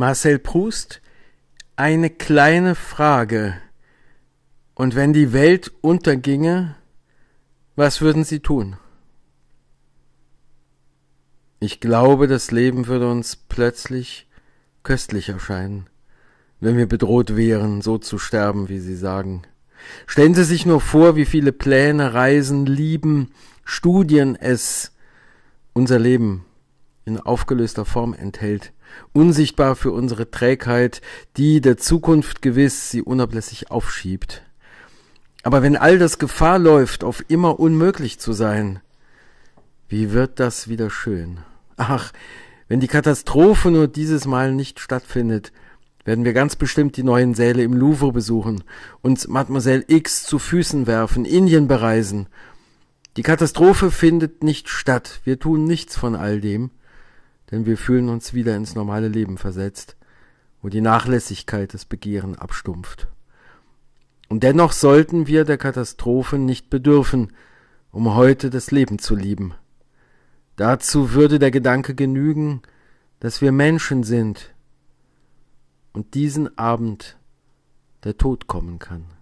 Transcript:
Marcel Proust, eine kleine Frage. Und wenn die Welt unterginge, was würden Sie tun? Ich glaube, das Leben würde uns plötzlich köstlich erscheinen, wenn wir bedroht wären, so zu sterben, wie Sie sagen. Stellen Sie sich nur vor, wie viele Pläne, Reisen, Lieben, Studien es unser Leben in aufgelöster Form enthält, unsichtbar für unsere Trägheit, die der Zukunft gewiss sie unablässig aufschiebt. Aber wenn all das Gefahr läuft, auf immer unmöglich zu sein, wie wird das wieder schön? Ach, wenn die Katastrophe nur dieses Mal nicht stattfindet, werden wir ganz bestimmt die neuen Säle im Louvre besuchen, uns Mademoiselle X zu Füßen werfen, Indien bereisen. Die Katastrophe findet nicht statt, wir tun nichts von all dem, denn wir fühlen uns wieder ins normale Leben versetzt, wo die Nachlässigkeit des Begehren abstumpft. Und dennoch sollten wir der Katastrophe nicht bedürfen, um heute das Leben zu lieben. Dazu würde der Gedanke genügen, dass wir Menschen sind und diesen Abend der Tod kommen kann.